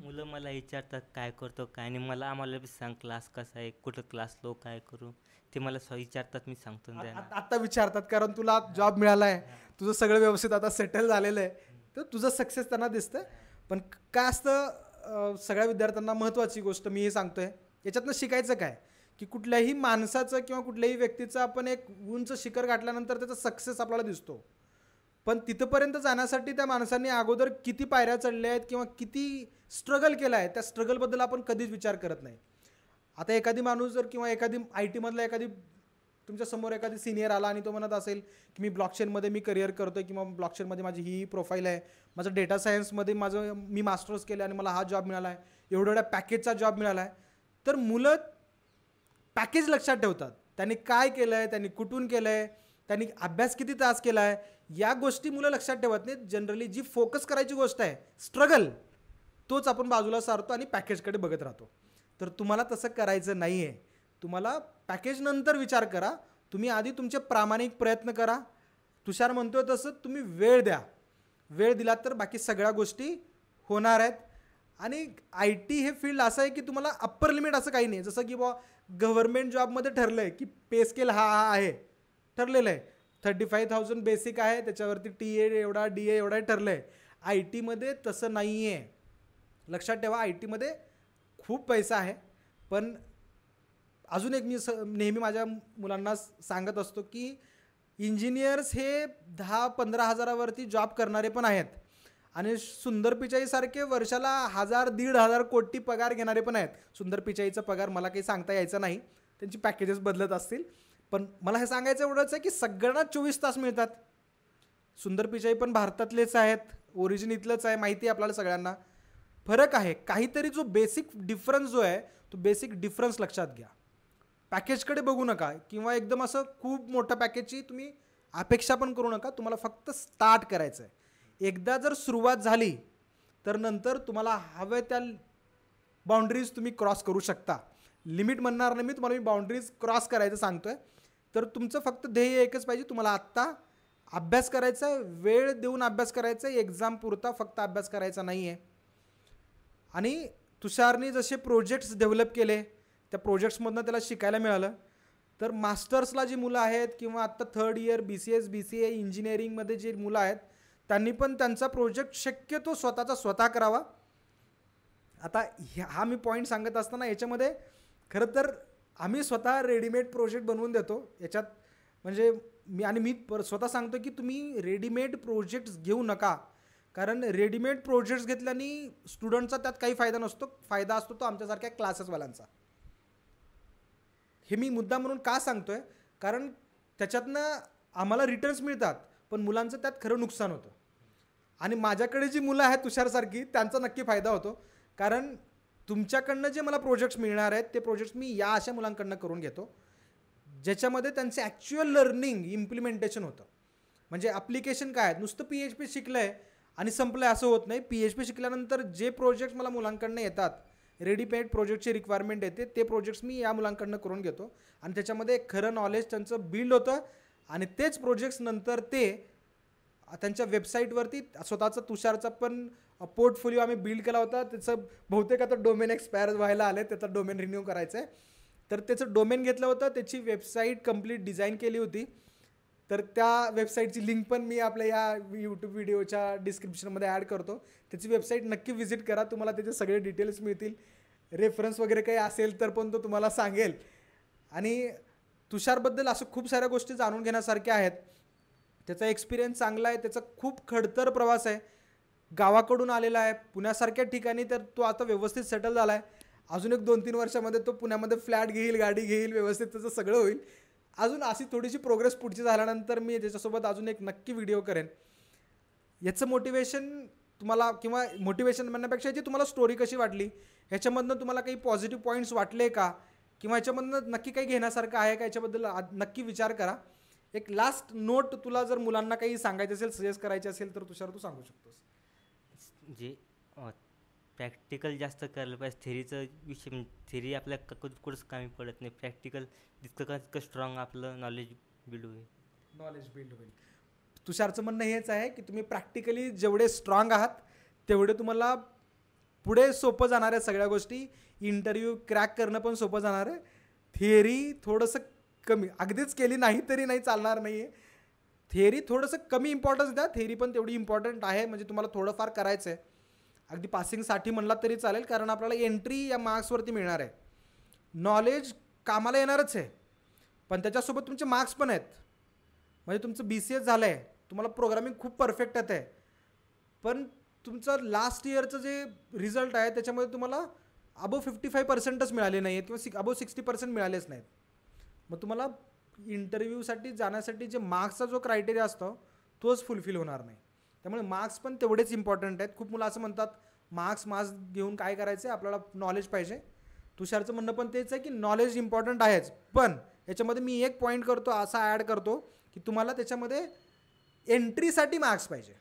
मुलं मला विचारतात काय करतो काय नाही मला आम्हाला सांग क्लास कसा आहे कुठं क्लास लो काय करू ते मला विचारतात मी सांगतो आता विचारतात कारण तुला जॉब मिळाला आहे तुझं सगळं व्यवस्थित आता सेटल झालेलं आहे तर तुझं सक्सेस त्यांना दिसतं पण काय असतं सगळ्या विद्यार्थ्यांना महत्त्वाची गोष्ट मी हे सांगतोय याच्यातनं शिकायचं काय की कुठल्याही माणसाचं किंवा कुठल्याही व्यक्तीचं आपण एक उंच शिखर गाठल्यानंतर त्याचा सक्सेस आपल्याला दिसतो पण तिथंपर्यंत जाण्यासाठी त्या माणसांनी अगोदर किती पायऱ्या चढल्या आहेत किंवा किती स्ट्रगल केला आहे त्या स्ट्रगलबद्दल आपण कधीच विचार करत नाही आता एखादी माणूस जर किंवा एखादी आय टीमधला एखादी तुमच्यासमोर एखादी सिनियर आला आणि तो म्हणत असेल की मी ब्लॉकचेनमध्ये मी करिअर करतो किंवा ब्लॉकचेनमध्ये माझी ही प्रोफाईल आहे माझं डेटा सायन्समध्ये माझं मी मास्टर्स केलं आणि मला हा जॉब मिळाला आहे एवढ्या पॅकेजचा जॉब मिळाला आहे तर मुलं पॅकेज लक्षात ठेवतात त्यांनी काय केलं आहे त्यांनी कुठून केलं आहे त्यांनी अभ्यास किती तास केला आहे या गोष्टी मुलं लक्षात ठेवत नाहीत जनरली जी फोकस करायची गोष्ट आहे स्ट्रगल तोच आपण बाजूला सारतो आणि पॅकेजकडे बघत राहतो तर तुम्हाला तसं करायचं नाही आहे तुम्हाला पॅकेजनंतर विचार करा तुम्ही आधी तुमचे प्रामाणिक प्रयत्न करा तुषार म्हणतोय तसं तुम्ही वेळ द्या वेळ दिला तर बाकी सगळ्या गोष्टी होणार आहेत आणि आय टी हे फील्ड असं आहे की तुम्हाला अप्पर लिमिट असं काही नाही जसं की बा गव्हर्मेंट जॉबमध्ये ठरलं आहे की पे स्केल हा हा आहे ठरलेलं आहे थर्टी फाईव्ह थाउजंड बेसिक आहे त्याच्यावरती टी ए एवढा डी ए एवढा ठरलं आहे आय टीमध्ये तसं नाही आहे लक्षात ठेवा आय टीमध्ये खूप पैसा आहे पण अजून एक मी स नेहमी माझ्या मुलांना सांगत असतो की इंजिनियर्स हे दहा पंधरा हजारावरती जॉब करणारे पण आहेत आणि सुंदर पिचाईसारखे वर्षाला हजार दीड हजार कोटी पगार घेणारे पण आहेत सुंदर पिचाईचा पगार मला काही सांगता यायचा नाही त्यांची पॅकेजेस बदलत असतील पण मला हे सांगायचं एवढंच आहे की सगळ्यांना चोवीस तास मिळतात सुंदर पिचाई पण भारतातलेच आहेत ओरिजिन इथलंच आहे माहिती आहे आपल्याला सगळ्यांना फरक आहे काहीतरी जो बेसिक डिफरन्स जो आहे तो बेसिक डिफरन्स लक्षात घ्या पॅकेजकडे बघू नका किंवा एकदम असं खूप मोठं पॅकेजची तुम्ही अपेक्षा पण करू नका तुम्हाला फक्त स्टार्ट करायचं आहे एकदा जर सुरुवात झाली तर नंतर तुम्हाला हव्या त्या बाउंड्रीज तुम्ही क्रॉस करू शकता लिमिट म्हणणार नाही मी तुम्हाला मी बाउंड्रीज क्रॉस करायचं सांगतो आहे तर तुमचं फक्त ध्येय एकच पाहिजे तुम्हाला आत्ता अभ्यास करायचा आहे वेळ देऊन अभ्यास करायचा आहे एक्झाम पुरता फक्त अभ्यास करायचा नाही आहे आणि तुषारने जसे प्रोजेक्ट्स डेव्हलप केले त्या प्रोजेक्ट्समधनं त्याला शिकायला मिळालं तर मास्टर्सला जी मुलं आहेत किंवा आत्ता third year B C S B C A इंजिनिअरिंगमध्ये जी मुलं आहेत त्यांनी पण त्यांचा प्रोजेक्ट शक्यतो स्वतःचा स्वतः करावा आता हा मी पॉईंट सांगत असताना याच्यामध्ये खरं तर आम्ही स्वतः रेडीमेड प्रोजेक्ट बनवून देतो याच्यात म्हणजे मी आणि मी पर स्वतः सांगतो की तुम्ही रेडीमेड प्रोजेक्ट्स घेऊ नका कारण रेडीमेड प्रोजेक्ट्स घेतल्याने स्टुडंटचा त्यात काही फायदा नसतो फायदा असतो तो आमच्यासारख्या क्लासेसवाल्यांचा हे मी मुद्दा म्हणून का सांगतो आहे कारण त्याच्यातनं आम्हाला रिटर्न्स मिळतात पण मुलांचं त्यात खरं नुकसान होतं आणि माझ्याकडे जी मुलं आहेत तुषारसारखी त्यांचा नक्की फायदा होतो कारण तुमच्याकडनं जे मला प्रोजेक्ट्स मिळणार आहेत ते प्रोजेक्ट्स मी या अशा मुलांकडनं करून घेतो ज्याच्यामध्ये त्यांचं ॲक्च्युअल लर्निंग इम्प्लिमेंटेशन होतं म्हणजे ॲप्लिकेशन काय आहेत नुसतं पी एच पी शिकलं आहे आणि संपलं आहे असं होत नाही पी एच पी शिकल्यानंतर जे प्रोजेक्ट मला मुलांकडनं येतात रेडीमेड प्रोजेक्टची रिक्वायरमेंट येते ते प्रोजेक्ट्स मी या मुलांकडनं करून घेतो आणि त्याच्यामध्ये खरं नॉलेज त्यांचं बिल्ड होतं आणि तेच प्रोजेक्ट्स नंतर ते त्यांच्या वेबसाईटवरती स्वतःचा तुषारचा पण पोर्टफोलिओ आम्ही बिल्ड केला होता त्याचं बहुतेक आता डोमेन एक्सपायर व्हायला आले त्याचा डोमेन रिन्यू करायचं आहे तर त्याचं डोमेन घेतलं होतं त्याची वेबसाईट कंप्लीट डिझाईन केली होती तर त्या वेबसाईटची लिंक पण मी आपल्या या यूट्यूब व्हिडिओच्या डिस्क्रिप्शनमध्ये ॲड करतो त्याची वेबसाईट नक्की व्हिजिट करा तुम्हाला त्याचे सगळे डिटेल्स मिळतील रेफरन्स वगैरे काही असेल तर पण तो तुम्हाला सांगेल आणि तुषारबद्दल असं खूप साऱ्या गोष्टी जाणून घेण्यासारख्या आहेत त्याचा एक्सपिरियन्स चांगला आहे त्याचा खूप खडतर प्रवास आहे गावाकडून आलेला आहे पुण्यासारख्या ठिकाणी तर तो आता व्यवस्थित सेटल झाला आहे अजून एक दोन तीन वर्षामध्ये तो पुण्यामध्ये फ्लॅट घेईल गाडी घेईल व्यवस्थित त्याचं सगळं होईल अजून अशी थोडीशी प्रोग्रेस पुढची झाल्यानंतर मी त्याच्यासोबत अजून एक नक्की व्हिडिओ करेन याचं मोटिवेशन तुम्हाला किंवा मोटिवेशन म्हणण्यापेक्षा जी तुम्हाला स्टोरी कशी वाटली ह्याच्यामधनं तुम्हाला काही पॉझिटिव्ह पॉईंट्स वाटले का किंवा याच्यामधनं नक्की काही घेण्यासारखं आहे का याच्याबद्दल नक्की विचार करा एक लास्ट नोट तुला जर मुलांना काही सांगायचं असेल सजेस्ट करायचे असेल तर तुषार तू सांगू शकतोस जे प्रॅक्टिकल जास्त करायला पाहिजे थेरीचं विषय थेरी म्हणजे आपल्या कुठंच कमी पडत नाही प्रॅक्टिकल जितकं तितकं स्ट्रॉंग आपलं नॉलेज बिल्ड होईल नॉलेज बिल्ड होईल तुषारचं म्हणणं हेच आहे की तुम्ही प्रॅक्टिकली जेवढे स्ट्रॉंग आहात तेवढे तुम्हाला पुढे सोपं जाणार आहे सगळ्या गोष्टी इंटरव्ह्यू क्रॅक करणं पण सोपं जाणार आहे थिअरी थोडंसं कमी अगदीच केली नाही तरी नाही चालणार नाही आहे थेअरी थोडंसं कमी इम्पॉर्टन्स द्या थेअरी पण तेवढी इम्पॉर्टंट आहे म्हणजे तुम्हाला थोडंफार करायचं आहे अगदी पासिंगसाठी म्हणला तरी चालेल कारण आपल्याला एंट्री या मार्क्सवरती मिळणार आहे नॉलेज कामाला येणारच आहे पण त्याच्यासोबत तुमचे मार्क्स पण आहेत म्हणजे तुमचं बी सी एस झालं आहे तुम्हाला प्रोग्रामिंग खूप परफेक्ट येत आहे पण तुमचं लास्ट इयरचं जे रिझल्ट आहे त्याच्यामध्ये तुम्हाला अबो फिफ्टी फाय पर्सेंटच मिळाले नाही आहेत किंवा सिक अबो सिक्स्टी पर्सेंट मिळालेच नाहीत मग तुम्हाला इंटरव्ह्यूसाठी जाण्यासाठी जे मार्क्सचा जो क्रायटेरिया असतो तोच फुलफिल होणार नाही त्यामुळे मार्क्स पण तेवढेच इम्पॉर्टंट आहेत खूप मुलं असं म्हणतात मार्क्स मार्क्स घेऊन काय करायचं आहे आपल्याला नॉलेज पाहिजे तुषारचं म्हणणं पण तेच आहे की नॉलेज इम्पॉर्टंट आहेच पण याच्यामध्ये मी एक पॉईंट करतो असा ॲड करतो की तुम्हाला त्याच्यामध्ये एंट्रीसाठी मार्क्स पाहिजे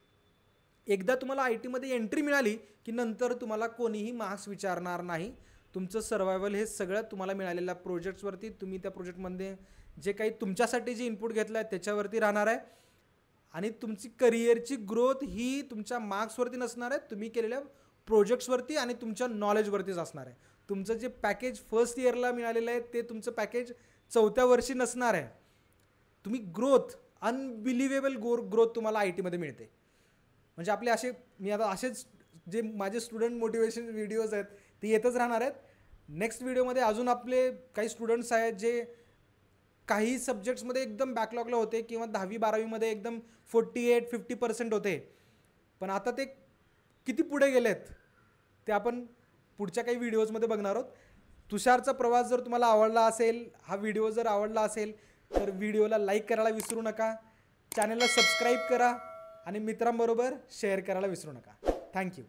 एकदा तुम्हाला आय टीमध्ये एंट्री मिळाली की नंतर तुम्हाला कोणीही मार्क्स विचारणार नाही तुमचं सर्वायवल हे सगळं तुम्हाला मिळालेल्या प्रोजेक्ट्सवरती तुम्ही त्या प्रोजेक्टमध्ये जे काही तुमच्यासाठी जे इनपुट घेतलं आहे त्याच्यावरती राहणार आहे आणि तुमची करिअरची ग्रोथ ही तुमच्या मार्क्सवरती नसणार आहे तुम्ही केलेल्या प्रोजेक्ट्सवरती आणि तुमच्या नॉलेजवरतीच असणार आहे तुमचं जे पॅकेज फर्स्ट इयरला मिळालेलं आहे ते तुमचं पॅकेज चौथ्या वर्षी नसणार आहे तुम्ही ग्रोथ अनबिलिव्हेबल ग्रो ग्रोथ तुम्हाला आय टीमध्ये मिळते म्हणजे आपले असे मी आता असेच जे माझे स्टुडंट मोटिवेशन व्हिडिओज आहेत ते येतच राहणार आहेत नेक्स्ट व्हिडिओमध्ये अजून आपले काही स्टुडंट्स आहेत जे काही सब्जेक्ट्समध्ये एकदम बॅकलॉगला होते किंवा दहावी बारावीमध्ये एकदम फोर्टी एट फिफ्टी पर्सेंट होते पण आता ते किती पुढे गेलेत ते आपण पुढच्या काही व्हिडिओजमध्ये बघणार आहोत तुषारचा प्रवास जर तुम्हाला आवडला असेल हा व्हिडिओ जर आवडला असेल तर व्हिडिओला लाईक करायला विसरू नका चॅनलला सबस्क्राईब करा आणि मित्रांबरोबर शेअर करायला विसरू नका थँक्यू